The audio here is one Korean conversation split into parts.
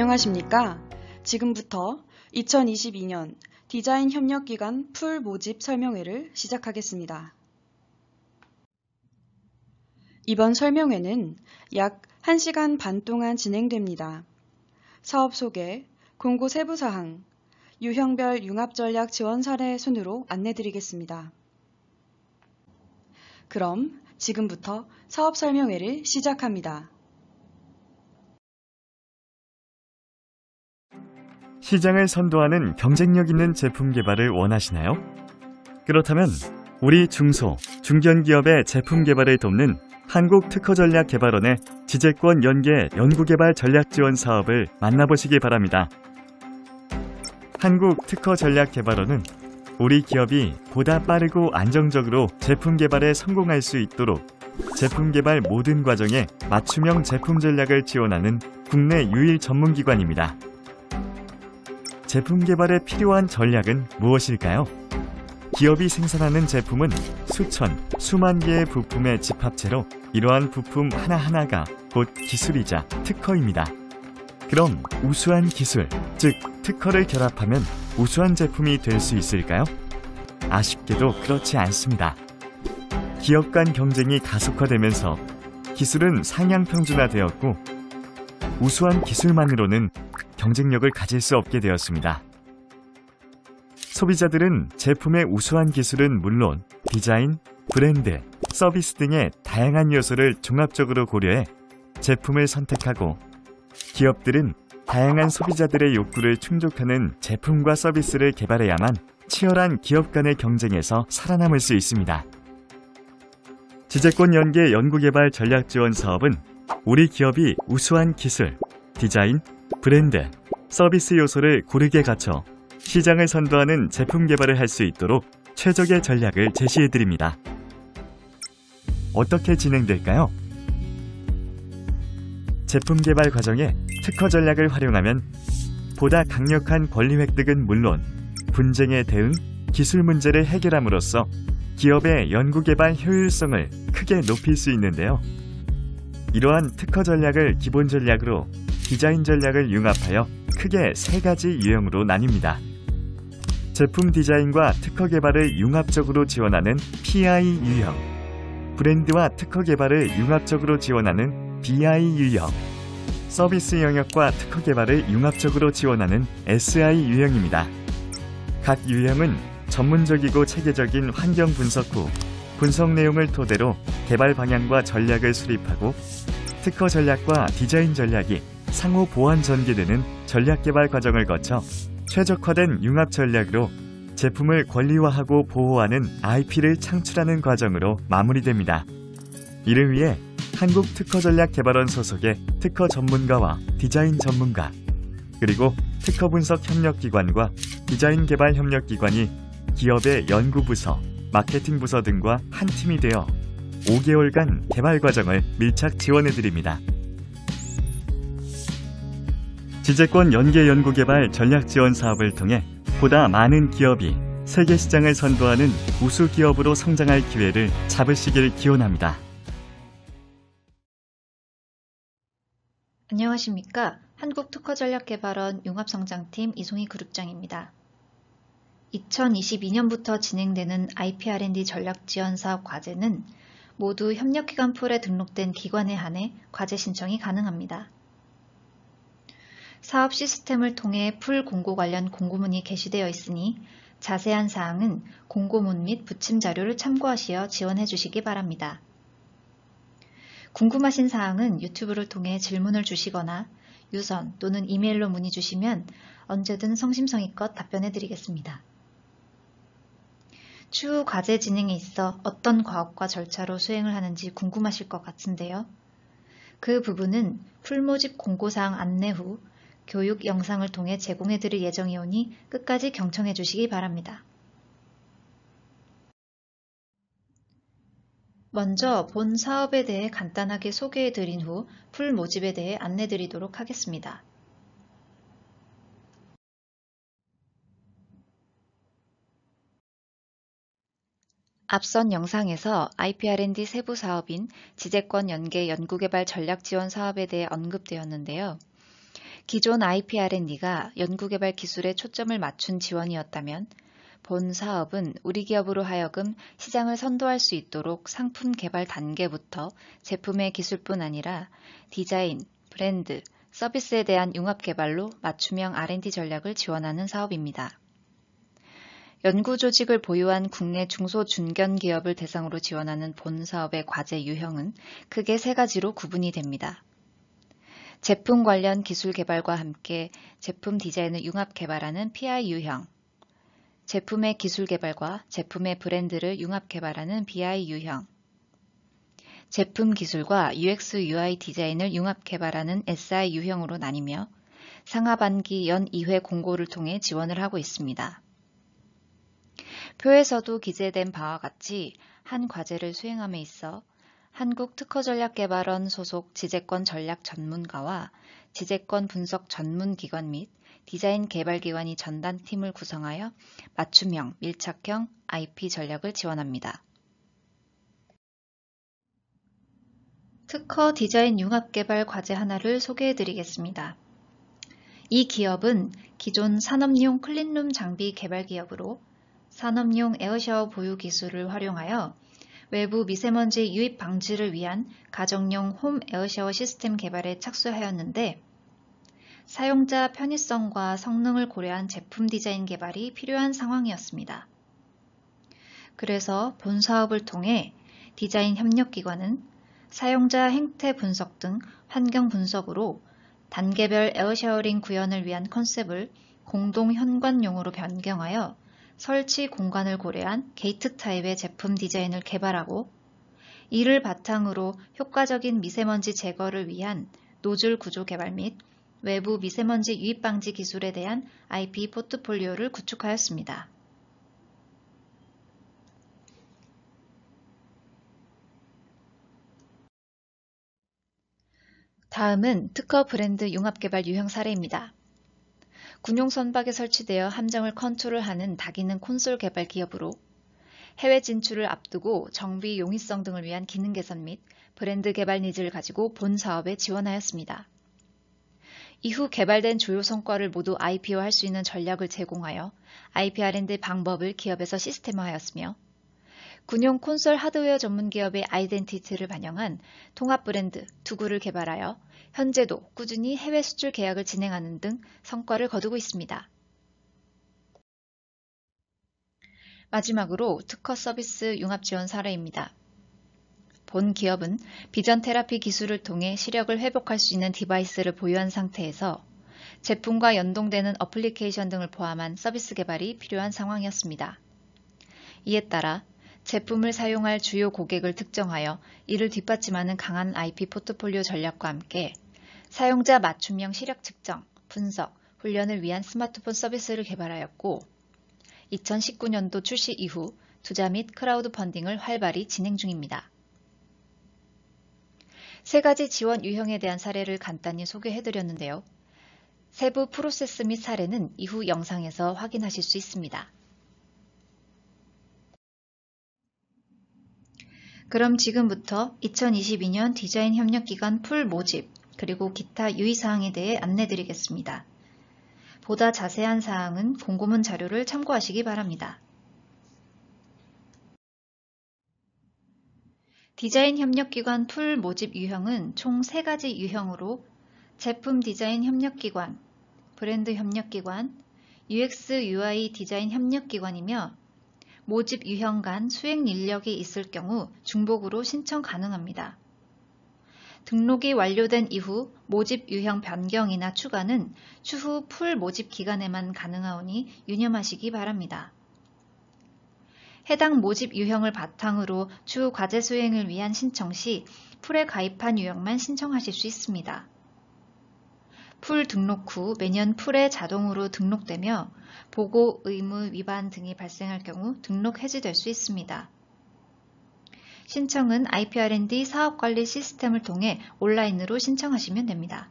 안녕하십니까? 지금부터 2022년 디자인 협력 기관 풀 모집 설명회를 시작하겠습니다. 이번 설명회는 약 1시간 반 동안 진행됩니다. 사업 소개, 공고 세부 사항, 유형별 융합 전략 지원 사례 순으로 안내드리겠습니다. 그럼 지금부터 사업 설명회를 시작합니다. 시장을 선도하는 경쟁력 있는 제품 개발을 원하시나요? 그렇다면 우리 중소, 중견기업의 제품 개발을 돕는 한국특허전략개발원의 지재권 연계 연구개발 전략지원 사업을 만나보시기 바랍니다. 한국특허전략개발원은 우리 기업이 보다 빠르고 안정적으로 제품 개발에 성공할 수 있도록 제품 개발 모든 과정에 맞춤형 제품 전략을 지원하는 국내 유일 전문기관입니다. 제품 개발에 필요한 전략은 무엇일까요? 기업이 생산하는 제품은 수천, 수만 개의 부품의 집합체로 이러한 부품 하나하나가 곧 기술이자 특허입니다. 그럼 우수한 기술, 즉 특허를 결합하면 우수한 제품이 될 수 있을까요? 아쉽게도 그렇지 않습니다. 기업 간 경쟁이 가속화되면서 기술은 상향 평준화되었고 우수한 기술만으로는 경쟁력을 가질 수 없게 되었습니다. 소비자들은 제품의 우수한 기술은 물론 디자인, 브랜드, 서비스 등의 다양한 요소를 종합적으로 고려해 제품을 선택하고 기업들은 다양한 소비자들의 욕구를 충족하는 제품과 서비스를 개발해야만 치열한 기업 간의 경쟁에서 살아남을 수 있습니다. 지재권 연계 연구개발 전략 지원 사업은 우리 기업이 우수한 기술, 디자인, 브랜드, 서비스 요소를 고르게 갖춰 시장을 선도하는 제품 개발을 할 수 있도록 최적의 전략을 제시해드립니다. 어떻게 진행될까요? 제품 개발 과정에 특허 전략을 활용하면 보다 강력한 권리 획득은 물론 분쟁에 대응, 기술 문제를 해결함으로써 기업의 연구개발 효율성을 크게 높일 수 있는데요. 이러한 특허 전략을 기본 전략으로 디자인 전략을 융합하여 크게 세 가지 유형으로 나뉩니다. 제품 디자인과 특허 개발을 융합적으로 지원하는 PI 유형, 브랜드와 특허 개발을 융합적으로 지원하는 BI 유형, 서비스 영역과 특허 개발을 융합적으로 지원하는 SI 유형입니다. 각 유형은 전문적이고 체계적인 환경 분석 후 분석 내용을 토대로 개발 방향과 전략을 수립하고 특허 전략과 디자인 전략이 상호 보완 전개되는 전략 개발 과정을 거쳐 최적화된 융합 전략으로 제품을 권리화하고 보호하는 IP를 창출하는 과정으로 마무리됩니다. 이를 위해 한국특허전략개발원 소속의 특허 전문가와 디자인 전문가, 그리고 특허 분석 협력기관과 디자인 개발 협력기관이 기업의 연구부서, 마케팅 부서 등과 한 팀이 되어 5개월간 개발 과정을 밀착 지원해드립니다. 지재권 연계 연구 개발 전략 지원 사업을 통해 보다 많은 기업이 세계 시장을 선도하는 우수 기업으로 성장할 기회를 잡으시길 기원합니다. 안녕하십니까? 한국특허전략개발원 융합성장팀 이송희 그룹장입니다. 2022년부터 진행되는 IPR&D 전략지원사업 과제는 모두 협력기관 풀에 등록된 기관에 한해 과제 신청이 가능합니다. 사업 시스템을 통해 풀 공고 관련 공고문이 게시되어 있으니 자세한 사항은 공고문 및 부침 자료를 참고하시어 지원해 주시기 바랍니다. 궁금하신 사항은 유튜브를 통해 질문을 주시거나 유선 또는 이메일로 문의 주시면 언제든 성심성의껏 답변해 드리겠습니다. 추후 과제 진행에 있어 어떤 과업과 절차로 수행을 하는지 궁금하실 것 같은데요. 그 부분은 풀모집 공고사항 안내 후 교육 영상을 통해 제공해드릴 예정이오니 끝까지 경청해 주시기 바랍니다. 먼저 본 사업에 대해 간단하게 소개해 드린 후 풀 모집에 대해 안내 드리도록 하겠습니다. 앞선 영상에서 IPR&D 세부 사업인 지재권 연계 연구개발 전략 지원 사업에 대해 언급되었는데요. 기존 IPR&D가 연구개발 기술에 초점을 맞춘 지원이었다면 본 사업은 우리 기업으로 하여금 시장을 선도할 수 있도록 상품 개발 단계부터 제품의 기술뿐 아니라 디자인, 브랜드, 서비스에 대한 융합 개발로 맞춤형 R&D 전략을 지원하는 사업입니다. 연구 조직을 보유한 국내 중소 중견 기업을 대상으로 지원하는 본 사업의 과제 유형은 크게 세 가지로 구분이 됩니다. 제품 관련 기술 개발과 함께 제품 디자인을 융합 개발하는 PI 유형, 제품의 기술 개발과 제품의 브랜드를 융합 개발하는 BI 유형, 제품 기술과 UX UI 디자인을 융합 개발하는 SI 유형으로 나뉘며 상하반기 연 2회 공고를 통해 지원을 하고 있습니다. 표에서도 기재된 바와 같이 한 과제를 수행함에 있어 한국특허전략개발원 소속 지재권 전략 전문가와 지재권 분석 전문기관 및 디자인 개발기관이 전단팀을 구성하여 맞춤형, 밀착형 IP 전략을 지원합니다. 특허 디자인 융합개발 과제 하나를 소개해드리겠습니다. 이 기업은 기존 산업용 클린룸 장비 개발 기업으로 산업용 에어샤워 보유 기술을 활용하여 외부 미세먼지 유입 방지를 위한 가정용 홈 에어샤워 시스템 개발에 착수하였는데 사용자 편의성과 성능을 고려한 제품 디자인 개발이 필요한 상황이었습니다. 그래서 본 사업을 통해 디자인 협력기관은 사용자 행태 분석 등 환경 분석으로 단계별 에어쉐어링 구현을 위한 컨셉을 공동 현관용으로 변경하여 설치 공간을 고려한 게이트 타입의 제품 디자인을 개발하고 이를 바탕으로 효과적인 미세먼지 제거를 위한 노즐 구조 개발 및 외부 미세먼지 유입 방지 기술에 대한 IP 포트폴리오를 구축하였습니다. 다음은 특허 브랜드 융합 개발 유형 사례입니다. 군용 선박에 설치되어 함정을 컨트롤하는 다기능 콘솔 개발 기업으로 해외 진출을 앞두고 정비 용이성 등을 위한 기능 개선 및 브랜드 개발 니즈를 가지고 본 사업에 지원하였습니다. 이후 개발된 주요 성과를 모두 i p o 할수 있는 전략을 제공하여 IP R&D 방법을 기업에서 시스템화하였으며 군용 콘솔 하드웨어 전문 기업의 아이덴티티를 반영한 통합 브랜드 두구를 개발하여 현재도 꾸준히 해외 수출 계약을 진행하는 등 성과를 거두고 있습니다. 마지막으로 특허 서비스 융합 지원 사례입니다. 본 기업은 비전 테라피 기술을 통해 시력을 회복할 수 있는 디바이스를 보유한 상태에서 제품과 연동되는 어플리케이션 등을 포함한 서비스 개발이 필요한 상황이었습니다. 이에 따라 제품을 사용할 주요 고객을 특정하여 이를 뒷받침하는 강한 IP 포트폴리오 전략과 함께 사용자 맞춤형 시력 측정, 분석, 훈련을 위한 스마트폰 서비스를 개발하였고 2019년도 출시 이후 투자 및 크라우드 펀딩을 활발히 진행 중입니다. 세 가지 지원 유형에 대한 사례를 간단히 소개해드렸는데요. 세부 프로세스 및 사례는 이후 영상에서 확인하실 수 있습니다. 그럼 지금부터 2022년 디자인 협력기관 풀 모집 그리고 기타 유의사항에 대해 안내드리겠습니다. 보다 자세한 사항은 공고문 자료를 참고하시기 바랍니다. 디자인 협력기관 툴 모집 유형은 총 3가지 유형으로 제품 디자인 협력기관, 브랜드 협력기관, UX UI 디자인 협력기관이며 모집 유형 간 수행 인력이 있을 경우 중복으로 신청 가능합니다. 등록이 완료된 이후 모집 유형 변경이나 추가는 추후 풀 모집 기간에만 가능하오니 유념하시기 바랍니다. 해당 모집 유형을 바탕으로 추후 과제 수행을 위한 신청 시 풀에 가입한 유형만 신청하실 수 있습니다. 풀 등록 후 매년 풀에 자동으로 등록되며 보고 의무 위반 등이 발생할 경우 등록 해지될 수 있습니다. 신청은 IPR&D 사업관리 시스템을 통해 온라인으로 신청하시면 됩니다.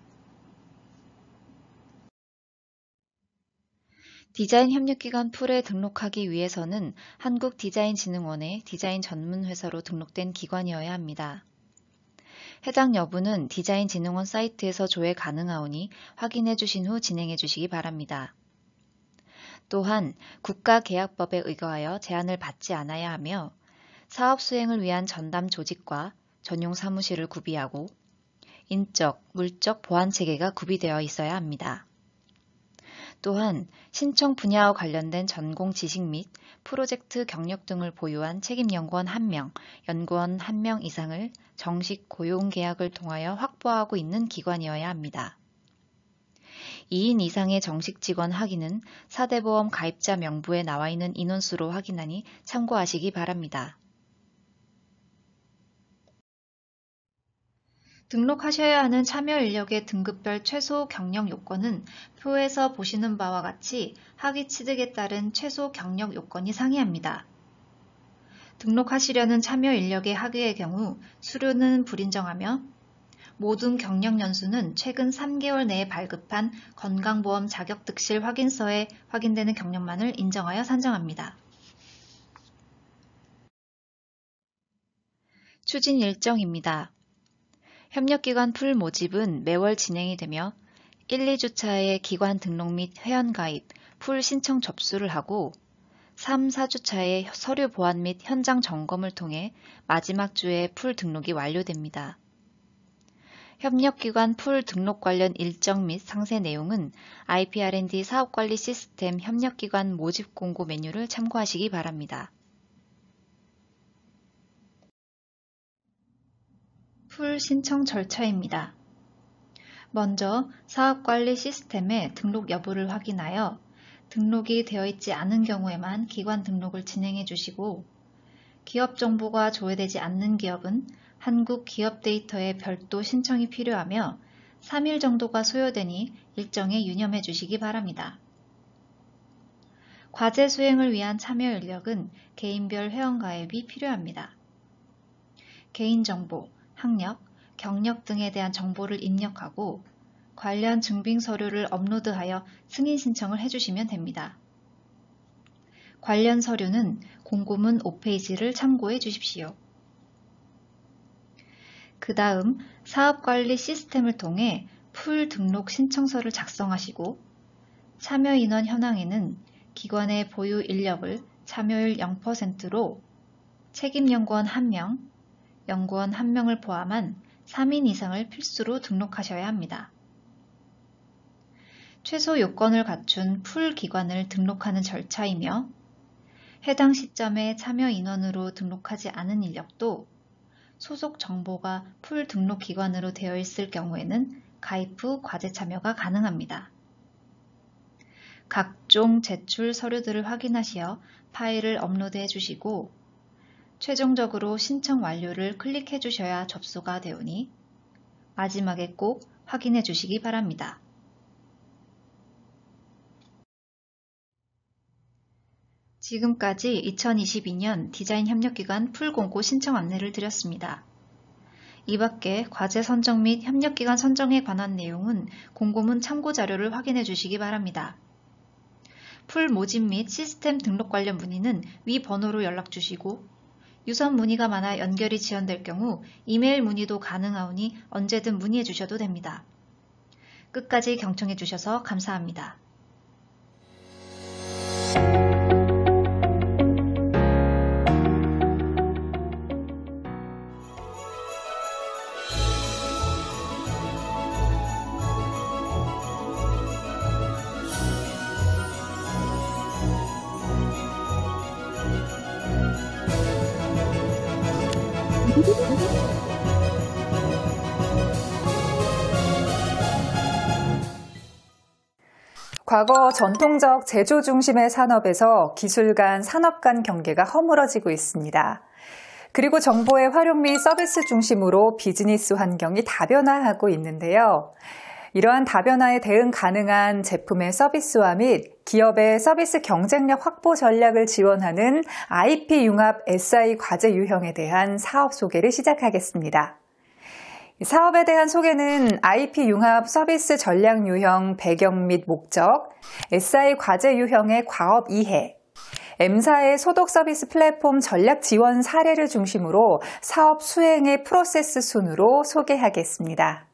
디자인 협력기관 풀에 등록하기 위해서는 한국디자인진흥원의 디자인 전문회사로 등록된 기관이어야 합니다. 해당 여부는 디자인진흥원 사이트에서 조회 가능하오니 확인해 주신 후 진행해 주시기 바랍니다. 또한 국가계약법에 의거하여 제한을 받지 않아야 하며 사업 수행을 위한 전담 조직과 전용 사무실을 구비하고 인적, 물적 보안 체계가 구비되어 있어야 합니다. 또한 신청 분야와 관련된 전공 지식 및 프로젝트 경력 등을 보유한 책임 연구원 1명, 연구원 1명 이상을 정식 고용 계약을 통하여 확보하고 있는 기관이어야 합니다. 2인 이상의 정식 직원 확인은 사대보험 가입자 명부에 나와 있는 인원수로 확인하니 참고하시기 바랍니다. 등록하셔야 하는 참여 인력의 등급별 최소 경력 요건은 표에서 보시는 바와 같이 학위 취득에 따른 최소 경력 요건이 상이합니다. 등록하시려는 참여 인력의 학위의 경우 수료는 불인정하며 모든 경력 연수는 최근 3개월 내에 발급한 건강보험 자격득실 확인서에 확인되는 경력만을 인정하여 산정합니다. 추진 일정입니다. 협력기관 풀 모집은 매월 진행이 되며 1, 2주차에 기관 등록 및 회원 가입, 풀 신청 접수를 하고 3, 4주차에 서류 보안및 현장 점검을 통해 마지막 주에 풀 등록이 완료됩니다. 협력기관 풀 등록 관련 일정 및 상세 내용은 IPR&D 사업관리 시스템 협력기관 모집 공고 메뉴를 참고하시기 바랍니다. 풀 신청 절차입니다. 먼저 사업관리 시스템의 등록 여부를 확인하여 등록이 되어 있지 않은 경우에만 기관 등록을 진행해 주시고 기업 정보가 조회되지 않는 기업은 한국 기업 데이터에 별도 신청이 필요하며 3일 정도가 소요되니 일정에 유념해 주시기 바랍니다. 과제 수행을 위한 참여 인력은 개인별 회원가입이 필요합니다. 개인정보, 학력, 경력 등에 대한 정보를 입력하고 관련 증빙 서류를 업로드하여 승인 신청을 해주시면 됩니다. 관련 서류는 공고문 5페이지를 참고해 주십시오. 그 다음 사업관리 시스템을 통해 풀 등록 신청서를 작성하시고 참여 인원 현황에는 기관의 보유 인력을 참여율 0%로 책임 연구원 1명, 연구원 1명을 포함한 3인 이상을 필수로 등록하셔야 합니다. 최소 요건을 갖춘 풀 기관을 등록하는 절차이며 해당 시점에 참여 인원으로 등록하지 않은 인력도 소속 정보가 풀 등록 기관으로 되어 있을 경우에는 가입 후 과제 참여가 가능합니다. 각종 제출 서류들을 확인하시어 파일을 업로드해 주시고 최종적으로 신청 완료를 클릭해 주셔야 접수가 되오니 마지막에 꼭 확인해 주시기 바랍니다. 지금까지 2022년 디자인 협력기관 풀공고 신청 안내를 드렸습니다. 이 밖에 과제 선정 및 협력기관 선정에 관한 내용은 공고문 참고 자료를 확인해 주시기 바랍니다. 풀 모집 및 시스템 등록 관련 문의는 위 번호로 연락 주시고 유선 문의가 많아 연결이 지연될 경우 이메일 문의도 가능하오니 언제든 문의해 주셔도 됩니다. 끝까지 경청해 주셔서 감사합니다. 과거 전통적 제조 중심의 산업에서 기술 간 산업 간 경계가 허물어지고 있습니다. 그리고 정보의 활용 및 서비스 중심으로 비즈니스 환경이 다변화하고 있는데요. 이러한 다변화에 대응 가능한 제품의 서비스화 및 기업의 서비스 경쟁력 확보 전략을 지원하는 IP 융합 SI 과제 유형에 대한 사업 소개를 시작하겠습니다. 사업에 대한 소개는 IP 융합 서비스 전략 유형 배경 및 목적, SI 과제 유형의 과업 이해, M사의 소독 서비스 플랫폼 전략 지원 사례를 중심으로 사업 수행의 프로세스 순으로 소개하겠습니다.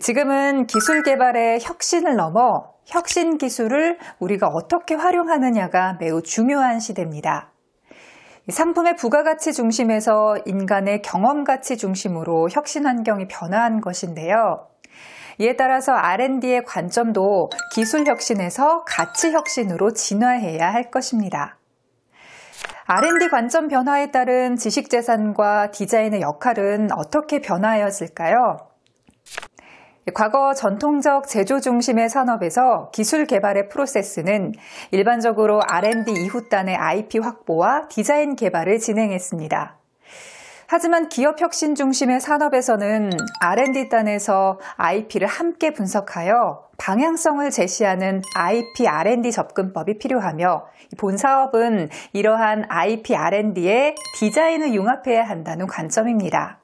지금은 기술 개발의 혁신을 넘어 혁신 기술을 우리가 어떻게 활용하느냐가 매우 중요한 시대입니다. 상품의 부가가치 중심에서 인간의 경험가치 중심으로 혁신 환경이 변화한 것인데요. 이에 따라서 R&D의 관점도 기술 혁신에서 가치 혁신으로 진화해야 할 것입니다. R&D 관점 변화에 따른 지식재산과 디자인의 역할은 어떻게 변화하였을까요? 과거 전통적 제조 중심의 산업에서 기술 개발의 프로세스는 일반적으로 R&D 이후 단의 IP 확보와 디자인 개발을 진행했습니다. 하지만 기업 혁신 중심의 산업에서는 R&D 단에서 IP를 함께 분석하여 방향성을 제시하는 IP R&D 접근법이 필요하며 본 사업은 이러한 IP R&D에 디자인을 융합해야 한다는 관점입니다.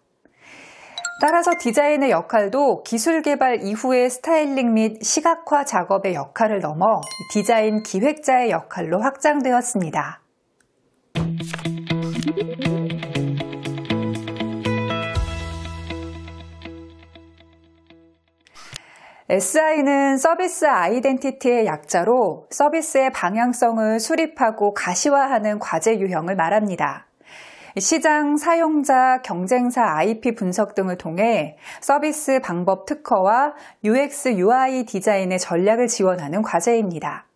따라서 디자인의 역할도 기술 개발 이후의 스타일링 및 시각화 작업의 역할을 넘어 디자인 기획자의 역할로 확장되었습니다. SI는 서비스 아이덴티티의 약자로 서비스의 방향성을 수립하고 가시화하는 과제 유형을 말합니다. 시장 사용자 경쟁사 IP 분석 등을 통해 서비스 방법 특허와 UX UI 디자인의 전략을 지원하는 과제입니다.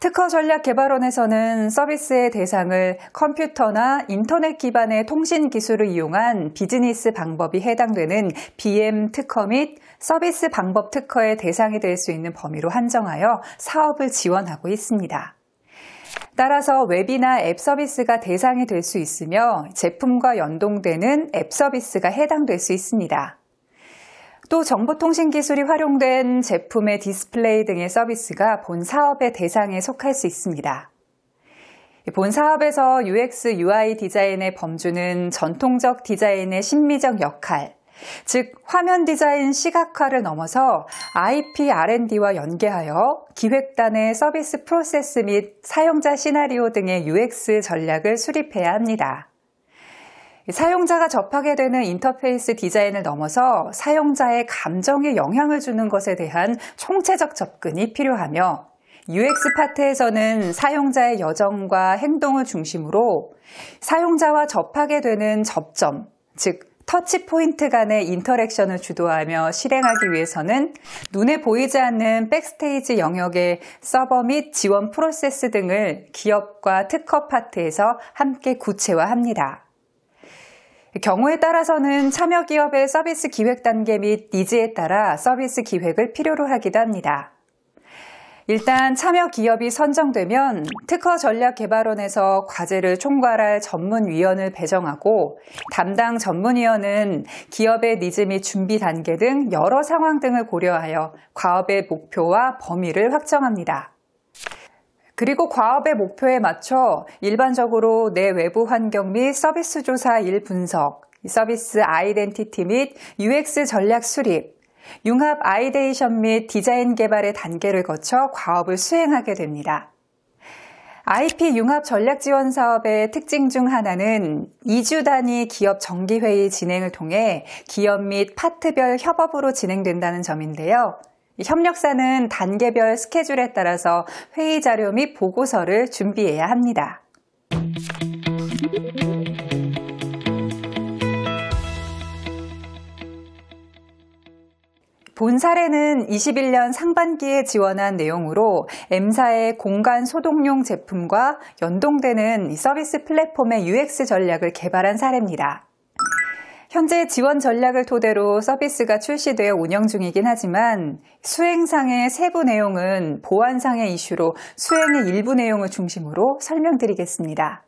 특허 전략 개발원에서는 서비스의 대상을 컴퓨터나 인터넷 기반의 통신 기술을 이용한 비즈니스 방법이 해당되는 BM 특허 및 서비스 방법 특허의 대상이 될 수 있는 범위로 한정하여 사업을 지원하고 있습니다. 따라서 웹이나 앱 서비스가 대상이 될 수 있으며 제품과 연동되는 앱 서비스가 해당될 수 있습니다. 또 정보통신 기술이 활용된 제품의 디스플레이 등의 서비스가 본 사업의 대상에 속할 수 있습니다. 본 사업에서 UX, UI 디자인의 범주는 전통적 디자인의 심미적 역할, 즉 화면 디자인 시각화를 넘어서 IP R&D와 연계하여 기획단의 서비스 프로세스 및 사용자 시나리오 등의 UX 전략을 수립해야 합니다. 사용자가 접하게 되는 인터페이스 디자인을 넘어서 사용자의 감정에 영향을 주는 것에 대한 총체적 접근이 필요하며 UX 파트에서는 사용자의 여정과 행동을 중심으로 사용자와 접하게 되는 접점, 즉 터치 포인트 간의 인터랙션을 주도하며 실행하기 위해서는 눈에 보이지 않는 백스테이지 영역의 서버 및 지원 프로세스 등을 기업과 특허 파트에서 함께 구체화합니다. 경우에 따라서는 참여 기업의 서비스 기획 단계 및 니즈에 따라 서비스 기획을 필요로 하기도 합니다. 일단 참여 기업이 선정되면 특허 전략 개발원에서 과제를 총괄할 전문위원을 배정하고 담당 전문위원은 기업의 니즈 및 준비 단계 등 여러 상황 등을 고려하여 과업의 목표와 범위를 확정합니다. 그리고 과업의 목표에 맞춰 일반적으로 내 외부 환경 및 서비스 조사 일 분석, 서비스 아이덴티티 및 UX 전략 수립, 융합 아이데이션 및 디자인 개발의 단계를 거쳐 과업을 수행하게 됩니다. IP 융합 전략 지원 사업의 특징 중 하나는 2주 단위 기업 정기회의 진행을 통해 기업 및 파트별 협업으로 진행된다는 점인데요. 협력사는 단계별 스케줄에 따라서 회의 자료 및 보고서를 준비해야 합니다. 본 사례는 21년 상반기에 지원한 내용으로 M사의 공간 소독용 제품과 연동되는 서비스 플랫폼의 UX 전략을 개발한 사례입니다. 현재 지원 전략을 토대로 서비스가 출시되어 운영 중이긴 하지만 수행상의 세부 내용은 보안상의 이슈로 수행의 일부 내용을 중심으로 설명드리겠습니다.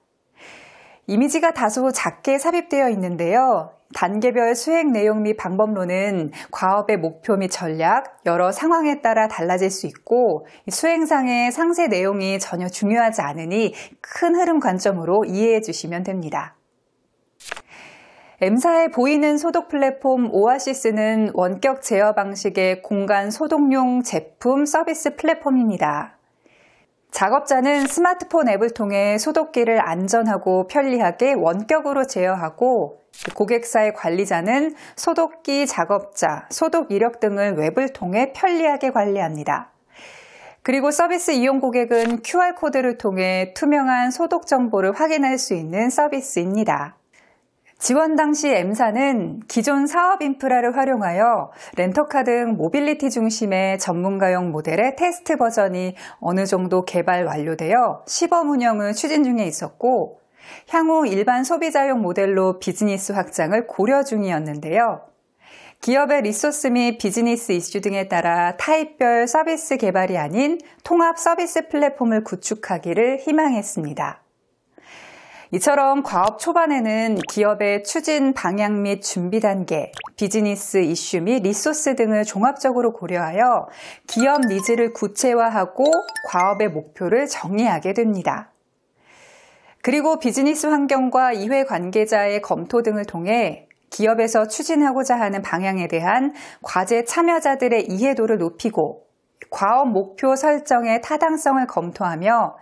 이미지가 다소 작게 삽입되어 있는데요. 단계별 수행 내용 및 방법론은 과업의 목표 및 전략, 여러 상황에 따라 달라질 수 있고 수행상의 상세 내용이 전혀 중요하지 않으니 큰 흐름 관점으로 이해해 주시면 됩니다. M사의 보이는 소독 플랫폼 오아시스는 원격 제어 방식의 공간 소독용 제품 서비스 플랫폼입니다. 작업자는 스마트폰 앱을 통해 소독기를 안전하고 편리하게 원격으로 제어하고 고객사의 관리자는 소독기 작업자, 소독 이력 등을 웹을 통해 편리하게 관리합니다. 그리고 서비스 이용 고객은 QR코드를 통해 투명한 소독 정보를 확인할 수 있는 서비스입니다. 지원 당시 M사는 기존 사업 인프라를 활용하여 렌터카 등 모빌리티 중심의 전문가용 모델의 테스트 버전이 어느 정도 개발 완료되어 시범 운영을 추진 중에 있었고 향후 일반 소비자용 모델로 비즈니스 확장을 고려 중이었는데요. 기업의 리소스 및 비즈니스 이슈 등에 따라 타입별 서비스 개발이 아닌 통합 서비스 플랫폼을 구축하기를 희망했습니다. 이처럼 과업 초반에는 기업의 추진 방향 및 준비 단계, 비즈니스 이슈 및 리소스 등을 종합적으로 고려하여 기업 니즈를 구체화하고 과업의 목표를 정의하게 됩니다. 그리고 비즈니스 환경과 이해 관계자의 검토 등을 통해 기업에서 추진하고자 하는 방향에 대한 과제 참여자들의 이해도를 높이고 과업 목표 설정의 타당성을 검토하며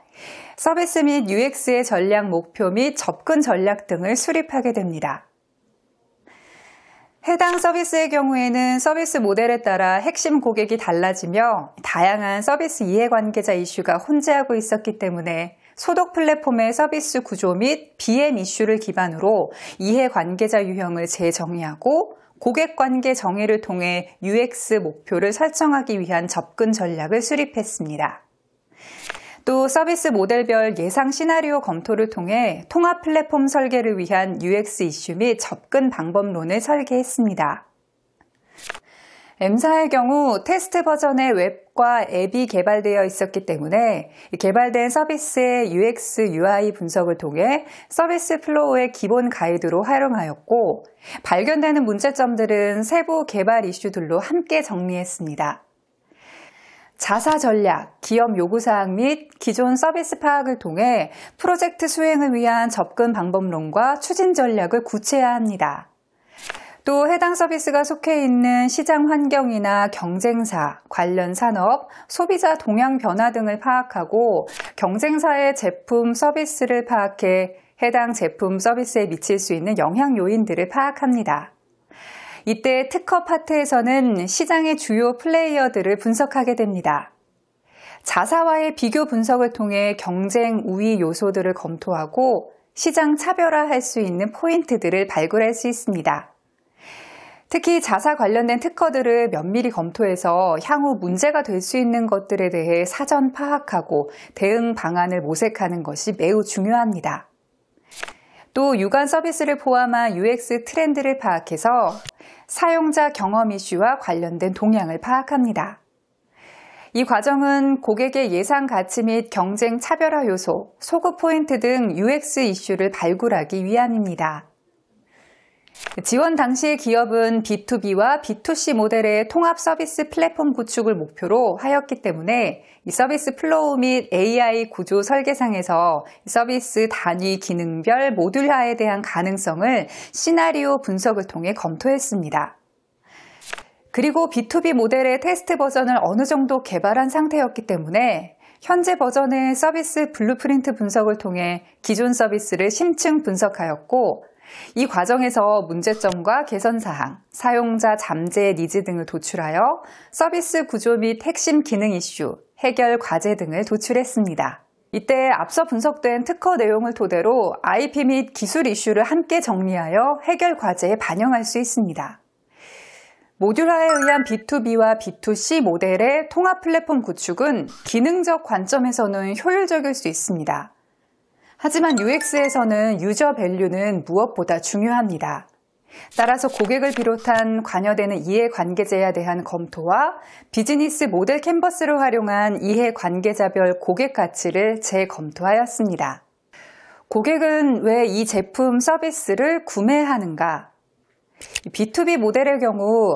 서비스 및 UX의 전략 목표 및 접근 전략 등을 수립하게 됩니다. 해당 서비스의 경우에는 서비스 모델에 따라 핵심 고객이 달라지며 다양한 서비스 이해관계자 이슈가 혼재하고 있었기 때문에 소독 플랫폼의 서비스 구조 및 BM 이슈를 기반으로 이해관계자 유형을 재정의하고 고객관계 정의를 통해 UX 목표를 설정하기 위한 접근 전략을 수립했습니다. 또 서비스 모델별 예상 시나리오 검토를 통해 통합 플랫폼 설계를 위한 UX 이슈 및 접근 방법론을 설계했습니다. M사의 경우 테스트 버전의 웹과 앱이 개발되어 있었기 때문에 개발된 서비스의 UX, UI 분석을 통해 서비스 플로우의 기본 가이드로 활용하였고 발견되는 문제점들은 세부 개발 이슈들로 함께 정리했습니다. 자사 전략, 기업 요구사항 및 기존 서비스 파악을 통해 프로젝트 수행을 위한 접근 방법론과 추진 전략을 구체화합니다. 또 해당 서비스가 속해 있는 시장 환경이나 경쟁사, 관련 산업, 소비자 동향 변화 등을 파악하고 경쟁사의 제품 서비스를 파악해 해당 제품 서비스에 미칠 수 있는 영향 요인들을 파악합니다. 이때 특허 파트에서는 시장의 주요 플레이어들을 분석하게 됩니다. 자사와의 비교 분석을 통해 경쟁 우위 요소들을 검토하고 시장 차별화할 수 있는 포인트들을 발굴할 수 있습니다. 특히 자사 관련된 특허들을 면밀히 검토해서 향후 문제가 될 수 있는 것들에 대해 사전 파악하고 대응 방안을 모색하는 것이 매우 중요합니다. 또 유관 서비스를 포함한 UX 트렌드를 파악해서 사용자 경험 이슈와 관련된 동향을 파악합니다. 이 과정은 고객의 예상 가치 및 경쟁 차별화 요소, 소급 포인트 등 UX 이슈를 발굴하기 위함입니다. 지원 당시의 기업은 B2B와 B2C 모델의 통합 서비스 플랫폼 구축을 목표로 하였기 때문에 이 서비스 플로우 및 AI 구조 설계상에서 서비스 단위 기능별 모듈화에 대한 가능성을 시나리오 분석을 통해 검토했습니다. 그리고 B2B 모델의 테스트 버전을 어느 정도 개발한 상태였기 때문에 현재 버전의 서비스 블루프린트 분석을 통해 기존 서비스를 심층 분석하였고 이 과정에서 문제점과 개선사항, 사용자 잠재 니즈 등을 도출하여 서비스 구조 및 핵심 기능 이슈, 해결 과제 등을 도출했습니다. 이때 앞서 분석된 특허 내용을 토대로 IP 및 기술 이슈를 함께 정리하여 해결 과제에 반영할 수 있습니다. 모듈화에 의한 B2B와 B2C 모델의 통합 플랫폼 구축은 기능적 관점에서는 효율적일 수 있습니다. 하지만 UX에서는 유저 밸류는 무엇보다 중요합니다. 따라서 고객을 비롯한 관여되는 이해관계자에 대한 검토와 비즈니스 모델 캔버스를 활용한 이해관계자별 고객 가치를 재검토하였습니다. 고객은 왜 이 제품 서비스를 구매하는가? B2B 모델의 경우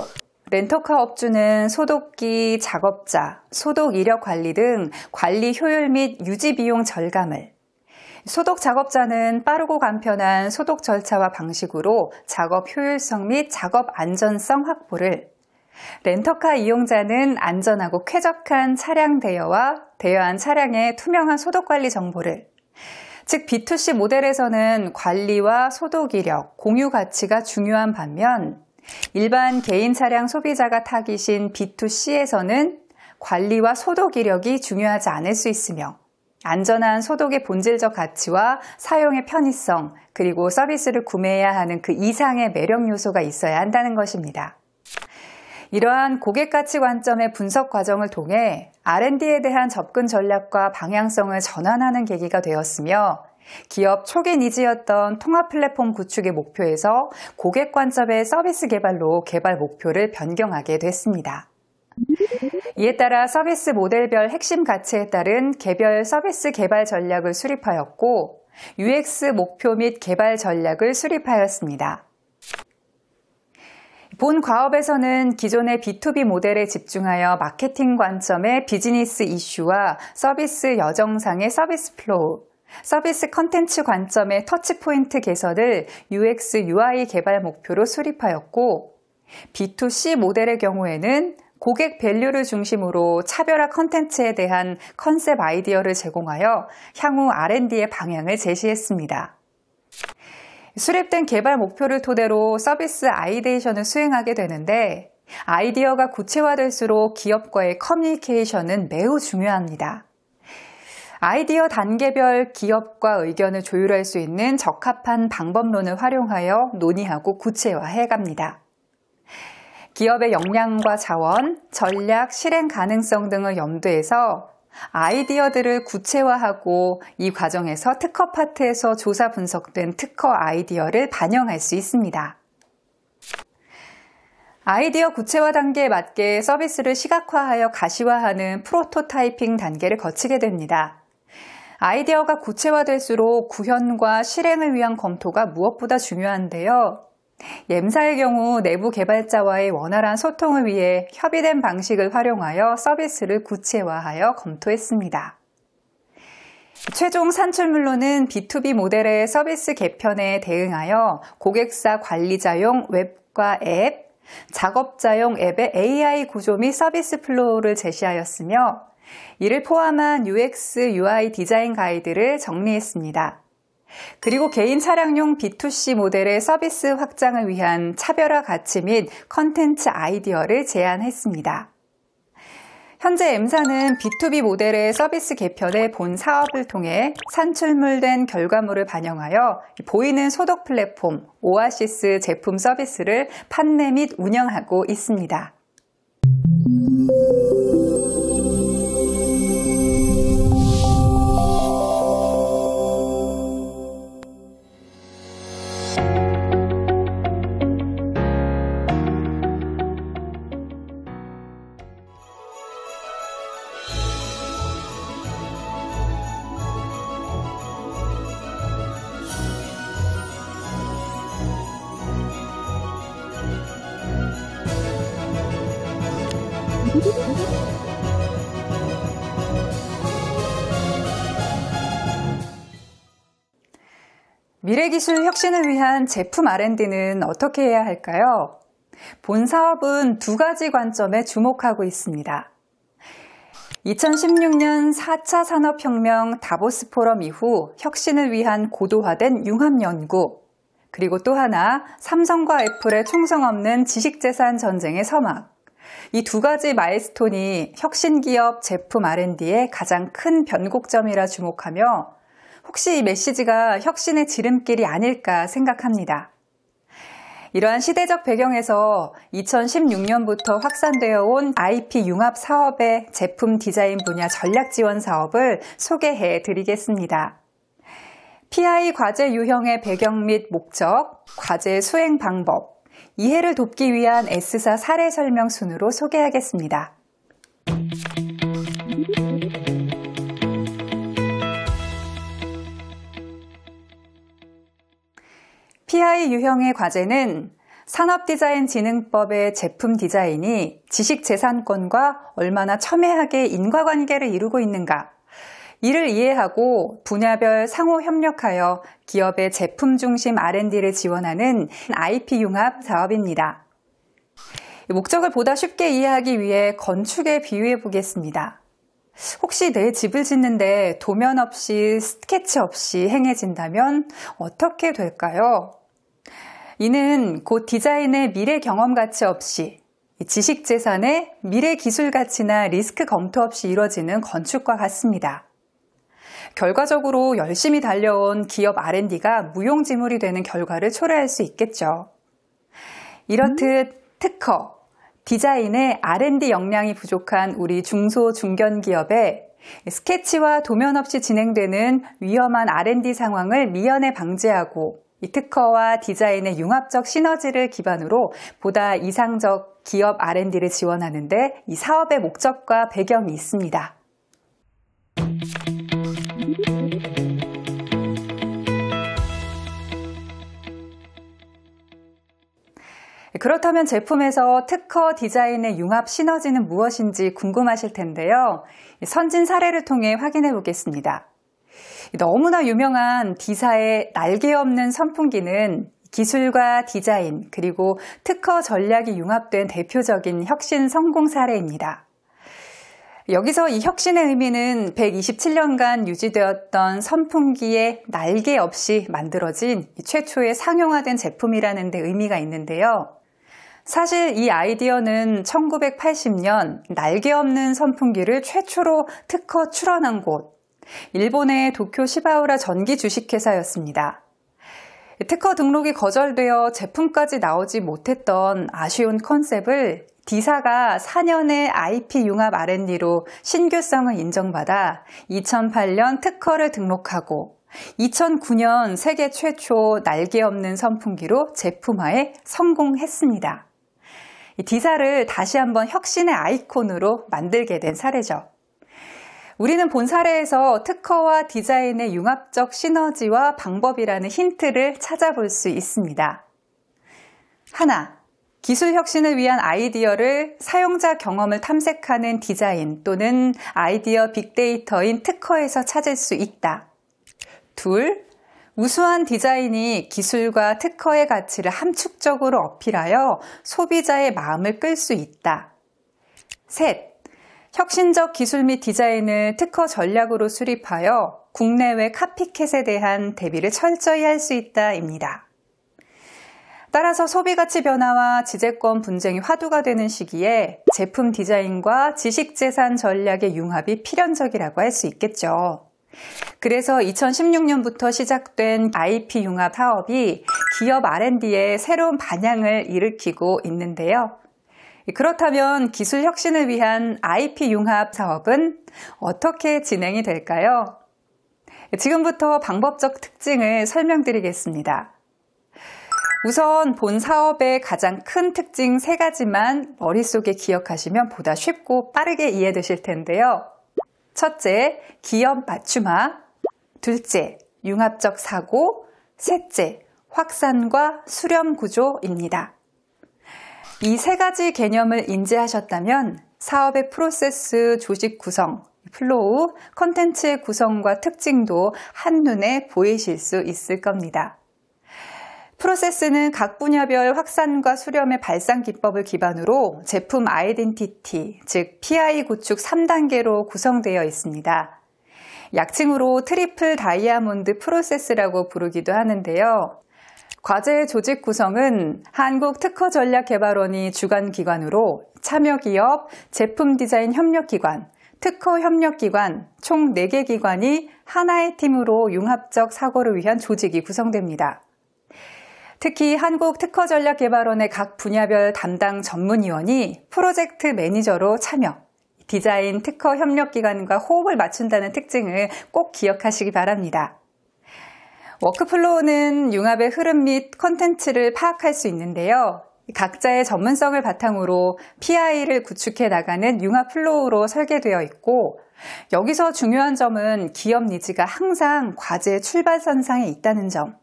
렌터카 업주는 소독기 작업자, 소독 이력 관리 등 관리 효율 및 유지 비용 절감을, 소독 작업자는 빠르고 간편한 소독 절차와 방식으로 작업 효율성 및 작업 안전성 확보를 렌터카 이용자는 안전하고 쾌적한 차량 대여와 대여한 차량의 투명한 소독 관리 정보를 즉 B2C 모델에서는 관리와 소독 이력, 공유 가치가 중요한 반면 일반 개인 차량 소비자가 타기신 B2C에서는 관리와 소독 이력이 중요하지 않을 수 있으며 안전한 소독의 본질적 가치와 사용의 편의성, 그리고 서비스를 구매해야 하는 그 이상의 매력 요소가 있어야 한다는 것입니다. 이러한 고객 가치 관점의 분석 과정을 통해 R&D에 대한 접근 전략과 방향성을 전환하는 계기가 되었으며 기업 초기 니즈였던 통합 플랫폼 구축의 목표에서 고객 관점의 서비스 개발로 개발 목표를 변경하게 됐습니다. 이에 따라 서비스 모델별 핵심 가치에 따른 개별 서비스 개발 전략을 수립하였고, UX 목표 및 개발 전략을 수립하였습니다. 본 과업에서는 기존의 B2B 모델에 집중하여 마케팅 관점의 비즈니스 이슈와 서비스 여정상의 서비스 플로우, 서비스 컨텐츠 관점의 터치 포인트 개선을 UX UI 개발 목표로 수립하였고, B2C 모델의 경우에는 고객 밸류를 중심으로 차별화 컨텐츠에 대한 컨셉 아이디어를 제공하여 향후 R&D의 방향을 제시했습니다. 수립된 개발 목표를 토대로 서비스 아이데이션을 수행하게 되는데 아이디어가 구체화될수록 기업과의 커뮤니케이션은 매우 중요합니다. 아이디어 단계별 기업과 의견을 조율할 수 있는 적합한 방법론을 활용하여 논의하고 구체화해 갑니다. 기업의 역량과 자원, 전략, 실행 가능성 등을 염두해서 아이디어들을 구체화하고 이 과정에서 특허 파트에서 조사 분석된 특허 아이디어를 반영할 수 있습니다. 아이디어 구체화 단계에 맞게 서비스를 시각화하여 가시화하는 프로토타이핑 단계를 거치게 됩니다. 아이디어가 구체화될수록 구현과 실행을 위한 검토가 무엇보다 중요한데요. 엠사의 경우 내부 개발자와의 원활한 소통을 위해 협의된 방식을 활용하여 서비스를 구체화하여 검토했습니다. 최종 산출물로는 B2B 모델의 서비스 개편에 대응하여 고객사 관리자용 웹과 앱, 작업자용 앱의 AI 구조 및 서비스 플로우를 제시하였으며 이를 포함한 UX, UI 디자인 가이드를 정리했습니다. 그리고 개인 차량용 B2C 모델의 서비스 확장을 위한 차별화 가치 및 컨텐츠 아이디어를 제안했습니다. 현재 M사는 B2B 모델의 서비스 개편의 본 사업을 통해 산출물된 결과물을 반영하여 보이는 소독 플랫폼 오아시스 제품 서비스를 판매 및 운영하고 있습니다. 미래기술 혁신을 위한 제품 R&D는 어떻게 해야 할까요? 본 사업은 두 가지 관점에 주목하고 있습니다. 2016년 4차 산업혁명 다보스 포럼 이후 혁신을 위한 고도화된 융합연구, 그리고 또 하나 삼성과 애플의 총성 없는 지식재산 전쟁의 서막, 이두 가지 마일스톤이 혁신기업 제품 R&D의 가장 큰 변곡점이라 주목하며 혹시 이 메시지가 혁신의 지름길이 아닐까 생각합니다. 이러한 시대적 배경에서 2016년부터 확산되어 온 IP 융합 사업의 제품 디자인 분야 전략 지원 사업을 소개해 드리겠습니다. PI 과제 유형의 배경 및 목적, 과제 수행 방법, 이해를 돕기 위한 S사 사례 설명 순으로 소개하겠습니다. PI 유형의 과제는 산업디자인진흥법의 제품 디자인이 지식재산권과 얼마나 첨예하게 인과관계를 이루고 있는가, 이를 이해하고 분야별 상호 협력하여 기업의 제품 중심 R&D를 지원하는 IP 융합 사업입니다. 목적을 보다 쉽게 이해하기 위해 건축에 비유해 보겠습니다. 혹시 내 집을 짓는데 도면 없이 스케치 없이 행해진다면 어떻게 될까요? 이는 곧 디자인의 미래 경험 가치 없이 지식 재산의 미래 기술 가치나 리스크 검토 없이 이루어지는 건축과 같습니다. 결과적으로 열심히 달려온 기업 R&D가 무용지물이 되는 결과를 초래할 수 있겠죠. 이렇듯 특허, 디자인의 R&D 역량이 부족한 우리 중소 중견 기업에 스케치와 도면 없이 진행되는 위험한 R&D 상황을 미연에 방지하고 이 특허와 디자인의 융합적 시너지를 기반으로 보다 이상적 기업 R&D를 지원하는데 이 사업의 목적과 배경이 있습니다. 그렇다면 제품에서 특허 디자인의 융합 시너지는 무엇인지 궁금하실 텐데요. 선진 사례를 통해 확인해 보겠습니다. 너무나 유명한 디사의 날개 없는 선풍기는 기술과 디자인 그리고 특허 전략이 융합된 대표적인 혁신 성공 사례입니다. 여기서 이 혁신의 의미는 127년간 유지되었던 선풍기의 날개 없이 만들어진 최초의 상용화된 제품이라는 데 의미가 있는데요. 사실 이 아이디어는 1980년 날개 없는 선풍기를 최초로 특허 출원한 곳, 일본의 도쿄 시바우라 전기 주식회사였습니다. 특허 등록이 거절되어 제품까지 나오지 못했던 아쉬운 컨셉을 디사가 4년의 IP 융합 R&D로 신규성을 인정받아 2008년 특허를 등록하고 2009년 세계 최초 날개 없는 선풍기로 제품화에 성공했습니다. 디사를 다시 한번 혁신의 아이콘으로 만들게 된 사례죠. 우리는 본 사례에서 특허와 디자인의 융합적 시너지와 방법이라는 힌트를 찾아볼 수 있습니다. 하나, 기술 혁신을 위한 아이디어를 사용자 경험을 탐색하는 디자인 또는 아이디어 빅데이터인 특허에서 찾을 수 있다. 둘, 우수한 디자인이 기술과 특허의 가치를 함축적으로 어필하여 소비자의 마음을 끌 수 있다. 셋, 혁신적 기술 및 디자인을 특허 전략으로 수립하여 국내외 카피캣에 대한 대비를 철저히 할 수 있다입니다. 따라서 소비 가치 변화와 지재권 분쟁이 화두가 되는 시기에 제품 디자인과 지식 재산 전략의 융합이 필연적이라고 할 수 있겠죠. 그래서 2016년부터 시작된 IP 융합 사업이 기업 R&D의 새로운 반향을 일으키고 있는데요. 그렇다면 기술 혁신을 위한 IP 융합 사업은 어떻게 진행이 될까요? 지금부터 방법적 특징을 설명드리겠습니다. 우선 본 사업의 가장 큰 특징 세 가지만 머릿속에 기억하시면 보다 쉽고 빠르게 이해되실 텐데요. 첫째, 기업 맞춤화. 둘째, 융합적 사고. 셋째, 확산과 수렴 구조입니다. 이 세 가지 개념을 인지하셨다면 사업의 프로세스, 조직 구성, 플로우, 컨텐츠의 구성과 특징도 한눈에 보이실 수 있을 겁니다. 프로세스는 각 분야별 확산과 수렴의 발상 기법을 기반으로 제품 아이덴티티, 즉 PI 구축 3단계로 구성되어 있습니다. 약칭으로 트리플 다이아몬드 프로세스라고 부르기도 하는데요. 과제의 조직 구성은 한국특허전략개발원이 주관기관으로 참여기업, 제품디자인 협력기관, 특허협력기관 총 4개 기관이 하나의 팀으로 융합적 사고를 위한 조직이 구성됩니다. 특히 한국특허전략개발원의 각 분야별 담당 전문위원이 프로젝트 매니저로 참여, 디자인 특허 협력기관과 호흡을 맞춘다는 특징을 꼭 기억하시기 바랍니다. 워크플로우는 융합의 흐름 및 컨텐츠를 파악할 수 있는데요. 각자의 전문성을 바탕으로 PI를 구축해 나가는 융합 플로우로 설계되어 있고 여기서 중요한 점은 기업 니즈가 항상 과제 출발선상에 있다는 점.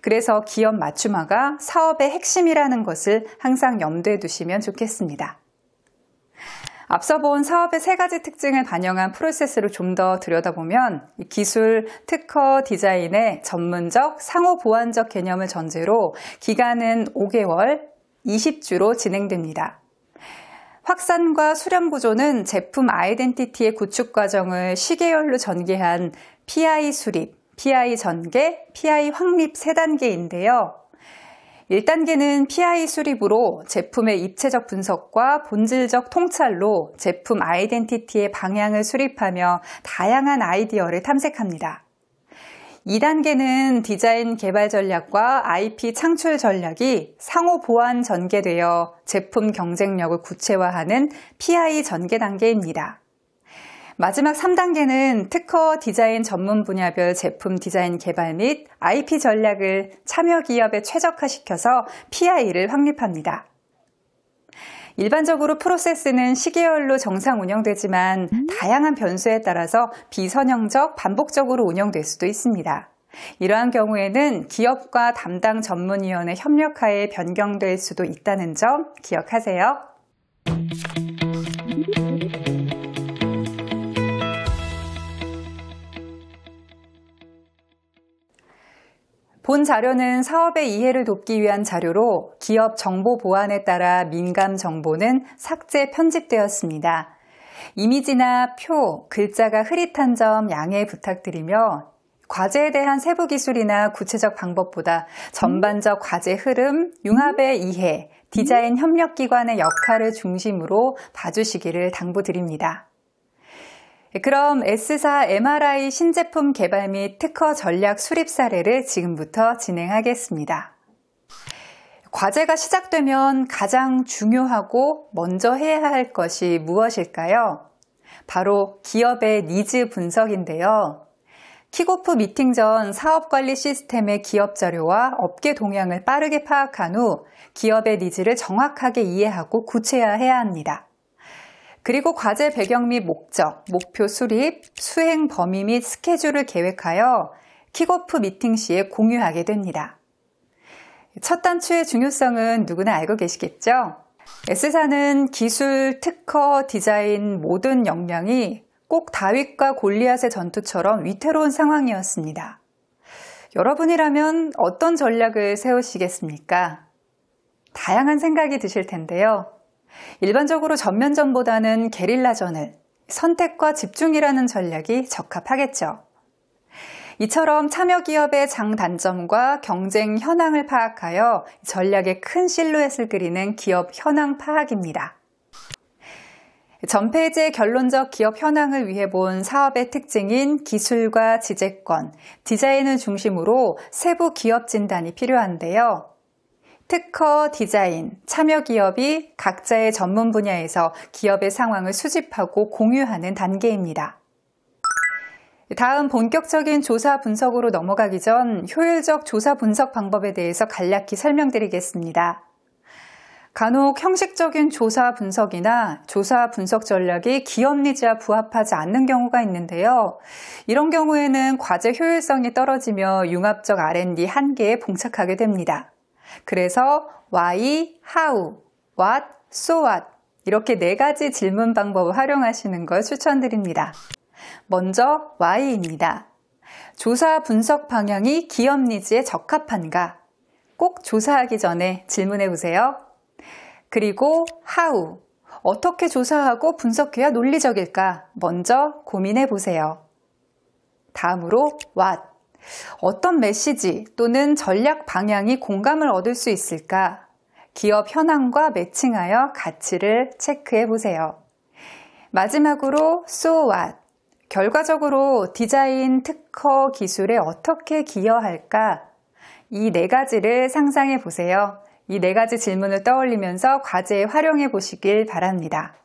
그래서 기업 맞춤화가 사업의 핵심이라는 것을 항상 염두에 두시면 좋겠습니다. 앞서 본 사업의 세 가지 특징을 반영한 프로세스를 좀 더 들여다보면 기술, 특허, 디자인의 전문적, 상호 보완적 개념을 전제로 기간은 5개월, 20주로 진행됩니다. 확산과 수렴 구조는 제품 아이덴티티의 구축 과정을 시계열로 전개한 PI 수립, PI 전개, PI 확립 3단계인데요. 1단계는 PI 수립으로 제품의 입체적 분석과 본질적 통찰로 제품 아이덴티티의 방향을 수립하며 다양한 아이디어를 탐색합니다. 2단계는 디자인 개발 전략과 IP 창출 전략이 상호 보완 전개되어 제품 경쟁력을 구체화하는 PI 전개 단계입니다. 마지막 3단계는 특허 디자인 전문 분야별 제품 디자인 개발 및 IP 전략을 참여 기업에 최적화시켜서 PI를 확립합니다. 일반적으로 프로세스는 시계열로 정상 운영되지만 음. 다양한 변수에 따라서 비선형적, 반복적으로 운영될 수도 있습니다. 이러한 경우에는 기업과 담당 전문위원회 협력하에 변경될 수도 있다는 점 기억하세요. 본 자료는 사업의 이해를 돕기 위한 자료로 기업 정보 보안에 따라 민감 정보는 삭제 편집되었습니다. 이미지나 표, 글자가 흐릿한 점 양해 부탁드리며 과제에 대한 세부 기술이나 구체적 방법보다 전반적 과제 흐름, 융합의 이해, 디자인 협력기관의 역할을 중심으로 봐주시기를 당부드립니다. 네, 그럼 S사 MRI 신제품 개발 및 특허 전략 수립 사례를 지금부터 진행하겠습니다. 과제가 시작되면 가장 중요하고 먼저 해야 할 것이 무엇일까요? 바로 기업의 니즈 분석인데요. 킥오프 미팅 전 사업관리 시스템의 기업 자료와 업계 동향을 빠르게 파악한 후 기업의 니즈를 정확하게 이해하고 구체화해야 합니다. 그리고 과제 배경 및 목적, 목표 수립, 수행 범위 및 스케줄을 계획하여 킥오프 미팅 시에 공유하게 됩니다. 첫 단추의 중요성은 누구나 알고 계시겠죠? S사는 기술, 특허, 디자인 모든 역량이 꼭 다윗과 골리앗의 전투처럼 위태로운 상황이었습니다. 여러분이라면 어떤 전략을 세우시겠습니까? 다양한 생각이 드실 텐데요. 일반적으로 전면전보다는 게릴라전을 선택과 집중이라는 전략이 적합하겠죠. 이처럼 참여 기업의 장단점과 경쟁 현황을 파악하여 전략의 큰 실루엣을 그리는 기업 현황 파악입니다. 전페이지의 결론적 기업 현황을 위해 본 사업의 특징인 기술과 지재권, 디자인을 중심으로 세부 기업 진단이 필요한데요. 특허 디자인, 참여 기업이 각자의 전문 분야에서 기업의 상황을 수집하고 공유하는 단계입니다. 다음 본격적인 조사 분석으로 넘어가기 전 효율적 조사 분석 방법에 대해서 간략히 설명드리겠습니다. 간혹 형식적인 조사 분석이나 조사 분석 전략이 기업 니즈와 부합하지 않는 경우가 있는데요. 이런 경우에는 과제 효율성이 떨어지며 융합적 R&D 한계에 봉착하게 됩니다. 그래서 why, how, what, so what 이렇게 네 가지 질문 방법을 활용하시는 걸 추천드립니다. 먼저 why입니다. 조사 분석 방향이 기업 니즈에 적합한가? 꼭 조사하기 전에 질문해 보세요. 그리고 how, 어떻게 조사하고 분석해야 논리적일까? 먼저 고민해 보세요. 다음으로 what, 어떤 메시지 또는 전략 방향이 공감을 얻을 수 있을까? 기업 현황과 매칭하여 가치를 체크해 보세요. 마지막으로 so what? 결과적으로 디자인 특허 기술에 어떻게 기여할까? 이 네 가지를 상상해 보세요. 이 네 가지 질문을 떠올리면서 과제에 활용해 보시길 바랍니다.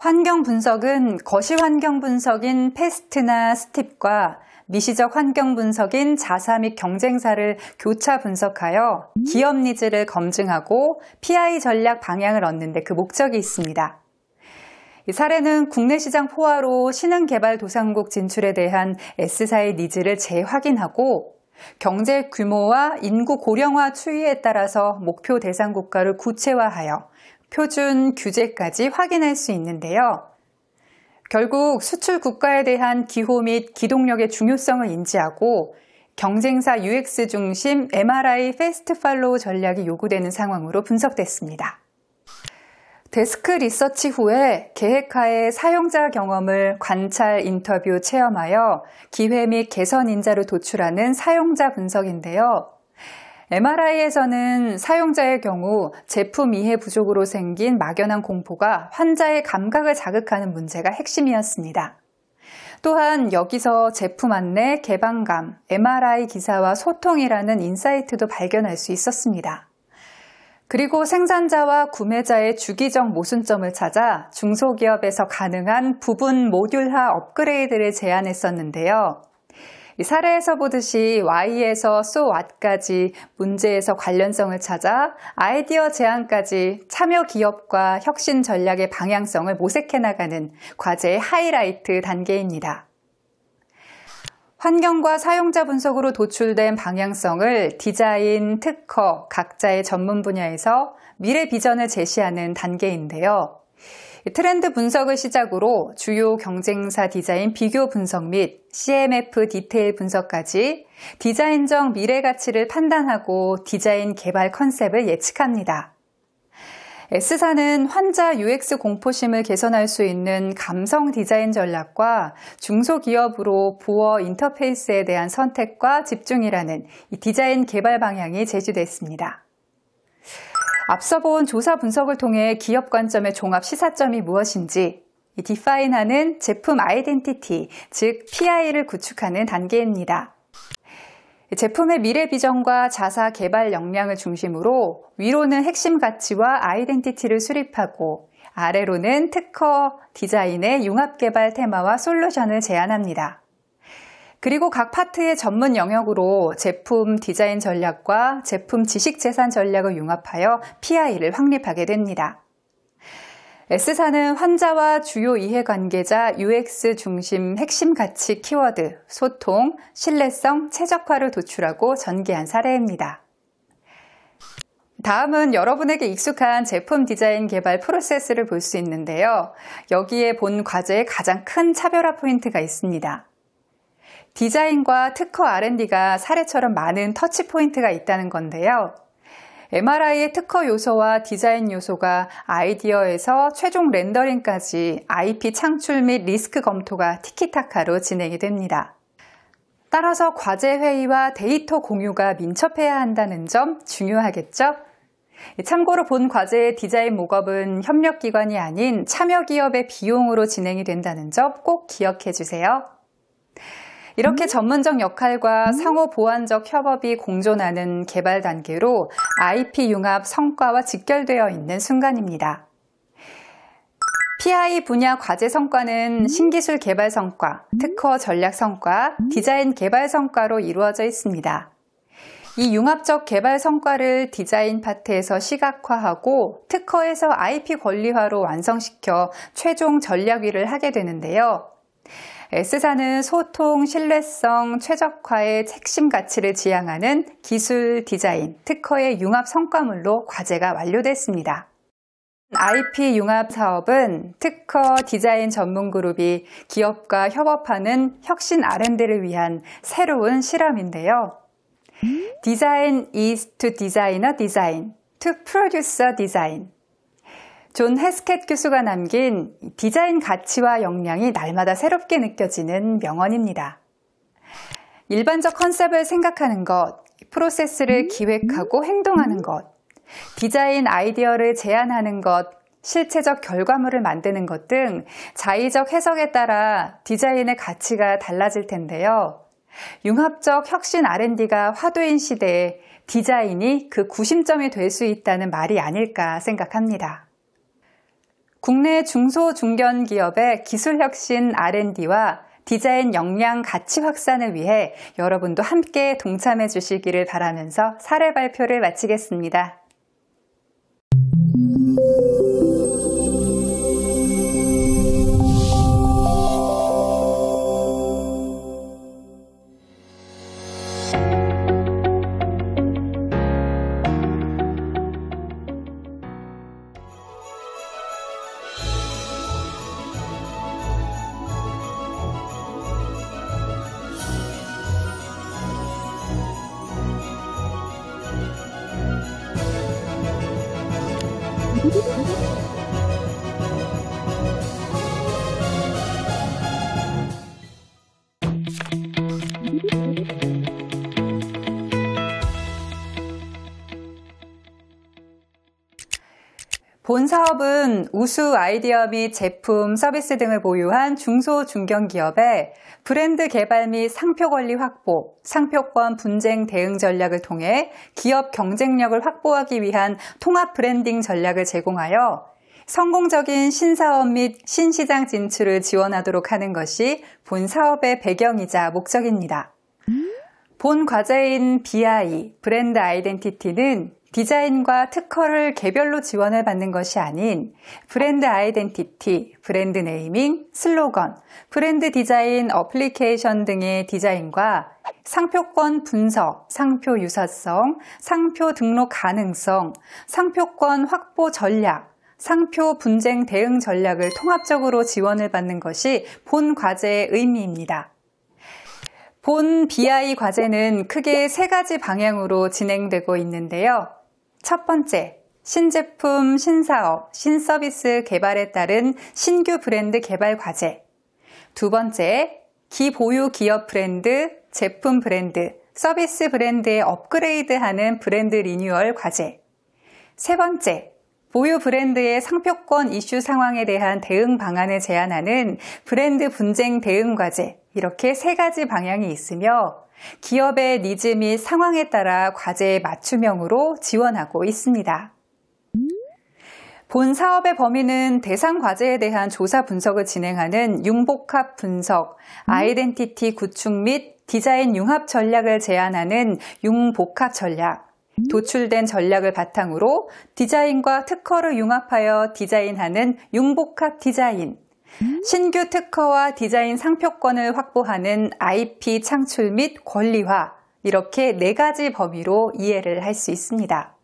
환경 분석은 거시 환경 분석인 패스트나 스팁과 미시적 환경 분석인 자사 및 경쟁사를 교차 분석하여 기업 니즈를 검증하고 PI 전략 방향을 얻는데 그 목적이 있습니다. 이 사례는 국내 시장 포화로 신흥 개발 도상국 진출에 대한 S사의 니즈를 재확인하고 경제 규모와 인구 고령화 추이에 따라서 목표 대상 국가를 구체화하여 표준 규제까지 확인할 수 있는데요. 결국 수출 국가에 대한 기호 및 기동력의 중요성을 인지하고 경쟁사 UX 중심 MRI 패스트 팔로우 전략이 요구되는 상황으로 분석됐습니다. 데스크 리서치 후에 계획하에 사용자 경험을 관찰 인터뷰 체험하여 기회 및 개선 인자를 도출하는 사용자 분석인데요. MRI에서는 사용자의 경우 제품 이해 부족으로 생긴 막연한 공포가 환자의 감각을 자극하는 문제가 핵심이었습니다. 또한 여기서 제품 안내, 개방감, MRI 기사와 소통이라는 인사이트도 발견할 수 있었습니다. 그리고 생산자와 구매자의 주기적 모순점을 찾아 중소기업에서 가능한 부분 모듈화 업그레이드를 제안했었는데요. 사례에서 보듯이 Y에서 so what까지 문제에서 관련성을 찾아 아이디어 제안까지 참여 기업과 혁신 전략의 방향성을 모색해 나가는 과제의 하이라이트 단계입니다. 환경과 사용자 분석으로 도출된 방향성을 디자인, 특허, 각자의 전문 분야에서 미래 비전을 제시하는 단계인데요. 트렌드 분석을 시작으로 주요 경쟁사 디자인 비교 분석 및 CMF 디테일 분석까지 디자인적 미래 가치를 판단하고 디자인 개발 컨셉을 예측합니다. S사는 환자 UX 공포심을 개선할 수 있는 감성 디자인 전략과 중소기업으로 부어 인터페이스에 대한 선택과 집중이라는 디자인 개발 방향이 제시됐습니다. 앞서 본 조사 분석을 통해 기업 관점의 종합 시사점이 무엇인지 디파인하는 제품 아이덴티티, 즉 PI를 구축하는 단계입니다. 제품의 미래 비전과 자사 개발 역량을 중심으로 위로는 핵심 가치와 아이덴티티를 수립하고 아래로는 특허 디자인의 융합 개발 테마와 솔루션을 제안합니다. 그리고 각 파트의 전문 영역으로 제품 디자인 전략과 제품 지식 재산 전략을 융합하여 PI를 확립하게 됩니다. S사는 환자와 주요 이해관계자 UX 중심 핵심 가치 키워드, 소통, 신뢰성, 최적화를 도출하고 전개한 사례입니다. 다음은 여러분에게 익숙한 제품 디자인 개발 프로세스를 볼 수 있는데요. 여기에 본 과제의 가장 큰 차별화 포인트가 있습니다. 디자인과 특허 R&D가 사례처럼 많은 터치 포인트가 있다는 건데요. MRI의 특허 요소와 디자인 요소가 아이디어에서 최종 렌더링까지 IP 창출 및 리스크 검토가 티키타카로 진행이 됩니다. 따라서 과제 회의와 데이터 공유가 민첩해야 한다는 점 중요하겠죠? 참고로 본 과제의 디자인 목업은 협력기관이 아닌 참여기업의 비용으로 진행이 된다는 점 꼭 기억해 주세요. 이렇게 음. 전문적 역할과 음. 상호 보완적 협업이 공존하는 개발 단계로 IP 융합 성과와 직결되어 있는 순간입니다. PI 분야 과제 성과는 음. 신기술 개발 성과, 특허 전략 성과, 디자인 개발 성과로 이루어져 있습니다. 이 융합적 개발 성과를 디자인 파트에서 시각화하고 특허에서 IP 권리화로 완성시켜 최종 전략위를 하게 되는데요. S사는 소통, 신뢰성, 최적화의 핵심 가치를 지향하는 기술, 디자인, 특허의 융합 성과물로 과제가 완료됐습니다. IP 융합 사업은 특허 디자인 전문 그룹이 기업과 협업하는 혁신 R&D를 위한 새로운 실험인데요. 디자인 is to designer design, to producer design, 존 헤스켓 교수가 남긴 디자인 가치와 역량이 날마다 새롭게 느껴지는 명언입니다. 일반적 컨셉을 생각하는 것, 프로세스를 기획하고 행동하는 것, 디자인 아이디어를 제안하는 것, 실체적 결과물을 만드는 것 등 자의적 해석에 따라 디자인의 가치가 달라질 텐데요. 융합적 혁신 R&D가 화두인 시대에 디자인이 그 구심점이 될 수 있다는 말이 아닐까 생각합니다. 국내 중소중견 기업의 기술혁신 R&D와 디자인 역량 가치 확산을 위해 여러분도 함께 동참해 주시기를 바라면서 사례 발표를 마치겠습니다. 본 사업은 우수 아이디어 및 제품, 서비스 등을 보유한 중소 중견 기업의 브랜드 개발 및 상표 권리 확보, 상표권 분쟁 대응 전략을 통해 기업 경쟁력을 확보하기 위한 통합 브랜딩 전략을 제공하여 성공적인 신사업 및 신시장 진출을 지원하도록 하는 것이 본 사업의 배경이자 목적입니다. 본 과제인 BI, 브랜드 아이덴티티는 디자인과 특허를 개별로 지원을 받는 것이 아닌 브랜드 아이덴티티, 브랜드 네이밍, 슬로건, 브랜드 디자인 어플리케이션 등의 디자인과 상표권 분석, 상표 유사성, 상표 등록 가능성, 상표권 확보 전략, 상표 분쟁 대응 전략을 통합적으로 지원을 받는 것이 본 과제의 의미입니다. 본 BI 과제는 크게 세 가지 방향으로 진행되고 있는데요. 첫 번째, 신제품, 신사업, 신서비스 개발에 따른 신규 브랜드 개발 과제. 두 번째, 기보유 기업 브랜드, 제품 브랜드, 서비스 브랜드에 업그레이드하는 브랜드 리뉴얼 과제. 세 번째, 보유 브랜드의 상표권 이슈 상황에 대한 대응 방안을 제안하는 브랜드 분쟁 대응 과제. 이렇게 세 가지 방향이 있으며 기업의 니즈 및 상황에 따라 과제의 맞춤형으로 지원하고 있습니다. 본 사업의 범위는 대상 과제에 대한 조사 분석을 진행하는 융복합 분석, 아이덴티티 구축 및 디자인 융합 전략을 제안하는 융복합 전략, 도출된 전략을 바탕으로 디자인과 특허를 융합하여 디자인하는 융복합 디자인, 음. 신규 특허와 디자인 상표권을 확보하는 IP 창출 및 권리화, 이렇게 네 가지 범위로 이해를 할 수 있습니다.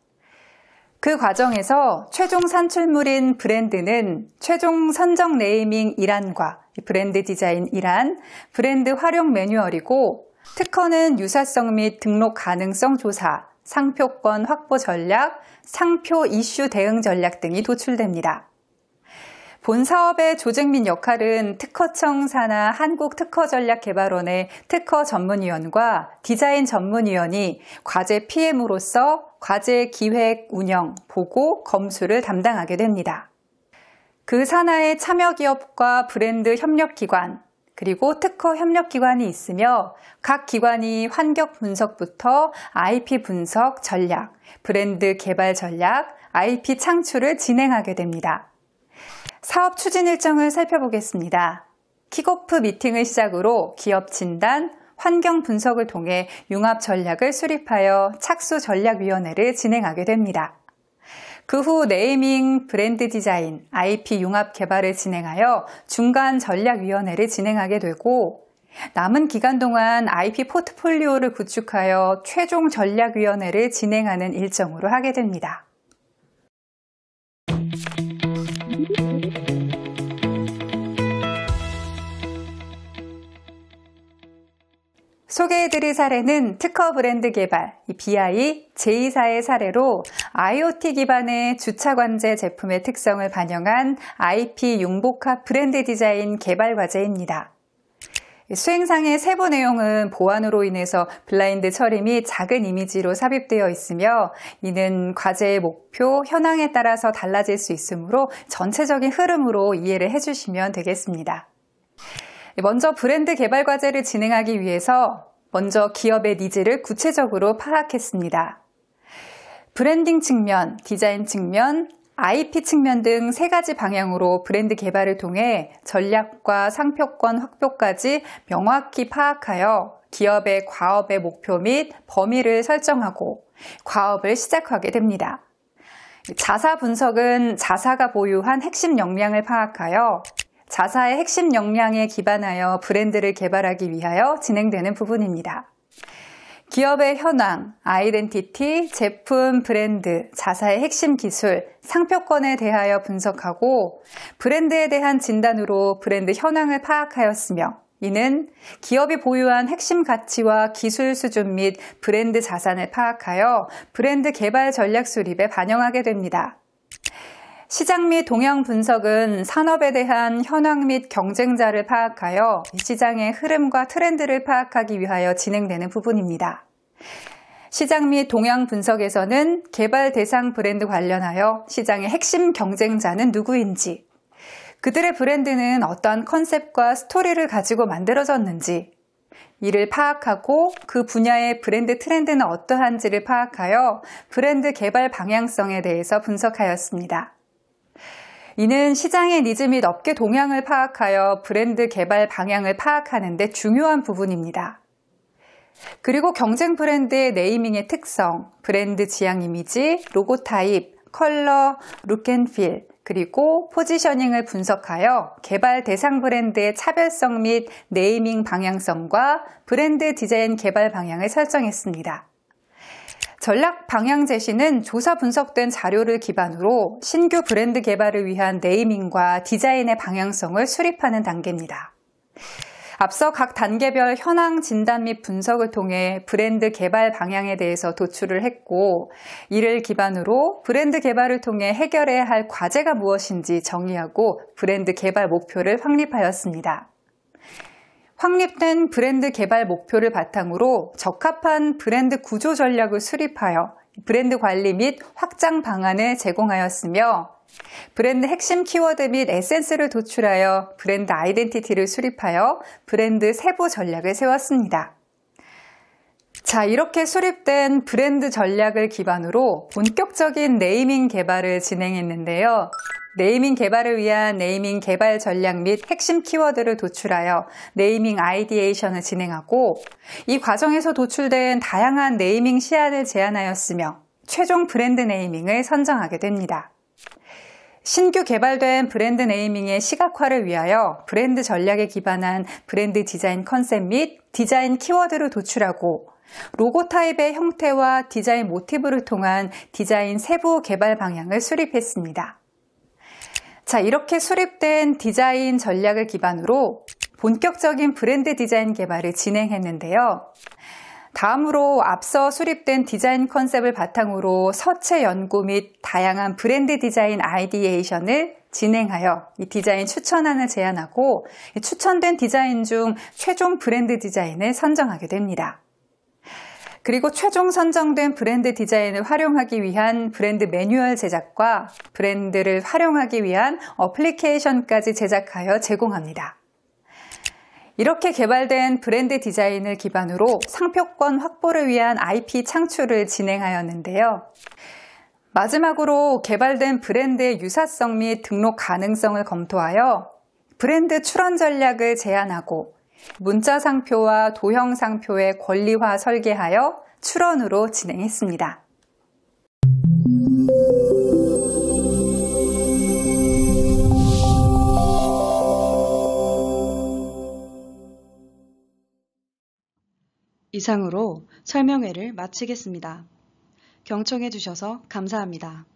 그 과정에서 최종 산출물인 브랜드는 최종 선정 네이밍 이란과 브랜드 디자인 이란, 브랜드 활용 매뉴얼이고 특허는 유사성 및 등록 가능성 조사, 상표권 확보 전략, 상표 이슈 대응 전략 등이 도출됩니다. 본 사업의 조직 및 역할은 특허청 산하 한국특허전략개발원의 특허 전문위원과 디자인 전문위원이 과제 PM으로서 과제 기획, 운영, 보고, 검수를 담당하게 됩니다. 그 산하의 참여기업과 브랜드 협력기관, 그리고 특허 협력기관이 있으며 각 기관이 환경 분석부터 IP 분석 전략, 브랜드 개발 전략, IP 창출을 진행하게 됩니다. 사업 추진 일정을 살펴보겠습니다. 킥오프 미팅을 시작으로 기업 진단, 환경 분석을 통해 융합 전략을 수립하여 착수 전략위원회를 진행하게 됩니다. 그 후 네이밍, 브랜드 디자인, IP 융합 개발을 진행하여 중간 전략위원회를 진행하게 되고 남은 기간 동안 IP 포트폴리오를 구축하여 최종 전략위원회를 진행하는 일정으로 하게 됩니다. 소개해드릴 사례는 특허 브랜드 개발, BI 제2사의 사례로 IoT 기반의 주차관제 제품의 특성을 반영한 IP 융복합 브랜드 디자인 개발 과제입니다. 수행상의 세부 내용은 보안으로 인해서 블라인드 처리 및 작은 이미지로 삽입되어 있으며 이는 과제의 목표, 현황에 따라서 달라질 수 있으므로 전체적인 흐름으로 이해를 해주시면 되겠습니다. 먼저 브랜드 개발 과제를 진행하기 위해서 먼저 기업의 니즈를 구체적으로 파악했습니다. 브랜딩 측면, 디자인 측면, IP 측면 등 세 가지 방향으로 브랜드 개발을 통해 전략과 상표권 확보까지 명확히 파악하여 기업의 과업의 목표 및 범위를 설정하고 과업을 시작하게 됩니다. 자사 분석은 자사가 보유한 핵심 역량을 파악하여 자사의 핵심 역량에 기반하여 브랜드를 개발하기 위하여 진행되는 부분입니다. 기업의 현황, 아이덴티티, 제품, 브랜드, 자사의 핵심 기술, 상표권에 대하여 분석하고 브랜드에 대한 진단으로 브랜드 현황을 파악하였으며 이는 기업이 보유한 핵심 가치와 기술 수준 및 브랜드 자산을 파악하여 브랜드 개발 전략 수립에 반영하게 됩니다. 시장 및 동향 분석은 산업에 대한 현황 및 경쟁자를 파악하여 시장의 흐름과 트렌드를 파악하기 위하여 진행되는 부분입니다. 시장 및 동향 분석에서는 개발 대상 브랜드 관련하여 시장의 핵심 경쟁자는 누구인지, 그들의 브랜드는 어떤 컨셉과 스토리를 가지고 만들어졌는지, 이를 파악하고 그 분야의 브랜드 트렌드는 어떠한지를 파악하여 브랜드 개발 방향성에 대해서 분석하였습니다. 이는 시장의 니즈 및 업계 동향을 파악하여 브랜드 개발 방향을 파악하는 데 중요한 부분입니다. 그리고 경쟁 브랜드의 네이밍의 특성, 브랜드 지향 이미지, 로고 타입, 컬러, 룩앤필, 그리고 포지셔닝을 분석하여 개발 대상 브랜드의 차별성 및 네이밍 방향성과 브랜드 디자인 개발 방향을 설정했습니다. 전략 방향 제시는 조사 분석된 자료를 기반으로 신규 브랜드 개발을 위한 네이밍과 디자인의 방향성을 수립하는 단계입니다. 앞서 각 단계별 현황 진단 및 분석을 통해 브랜드 개발 방향에 대해서 도출을 했고, 이를 기반으로 브랜드 개발을 통해 해결해야 할 과제가 무엇인지 정의하고 브랜드 개발 목표를 확립하였습니다. 확립된 브랜드 개발 목표를 바탕으로 적합한 브랜드 구조 전략을 수립하여 브랜드 관리 및 확장 방안을 제공하였으며 브랜드 핵심 키워드 및 에센스를 도출하여 브랜드 아이덴티티를 수립하여 브랜드 세부 전략을 세웠습니다. 자, 이렇게 수립된 브랜드 전략을 기반으로 본격적인 네이밍 개발을 진행했는데요. 네이밍 개발을 위한 네이밍 개발 전략 및 핵심 키워드를 도출하여 네이밍 아이디에이션을 진행하고 이 과정에서 도출된 다양한 네이밍 시안을 제안하였으며 최종 브랜드 네이밍을 선정하게 됩니다. 신규 개발된 브랜드 네이밍의 시각화를 위하여 브랜드 전략에 기반한 브랜드 디자인 컨셉 및 디자인 키워드를 도출하고 로고 타입의 형태와 디자인 모티브를 통한 디자인 세부 개발 방향을 수립했습니다. 자, 이렇게 수립된 디자인 전략을 기반으로 본격적인 브랜드 디자인 개발을 진행했는데요. 다음으로 앞서 수립된 디자인 컨셉을 바탕으로 서체 연구 및 다양한 브랜드 디자인 아이디에이션을 진행하여 이 디자인 추천안을 제안하고 추천된 디자인 중 최종 브랜드 디자인을 선정하게 됩니다. 그리고 최종 선정된 브랜드 디자인을 활용하기 위한 브랜드 매뉴얼 제작과 브랜드를 활용하기 위한 어플리케이션까지 제작하여 제공합니다. 이렇게 개발된 브랜드 디자인을 기반으로 상표권 확보를 위한 IP 창출을 진행하였는데요. 마지막으로 개발된 브랜드의 유사성 및 등록 가능성을 검토하여 브랜드 출원 전략을 제안하고 문자 상표와 도형 상표의 권리화 설계하여 출원으로 진행했습니다. 이상으로 설명회를 마치겠습니다. 경청해 주셔서 감사합니다.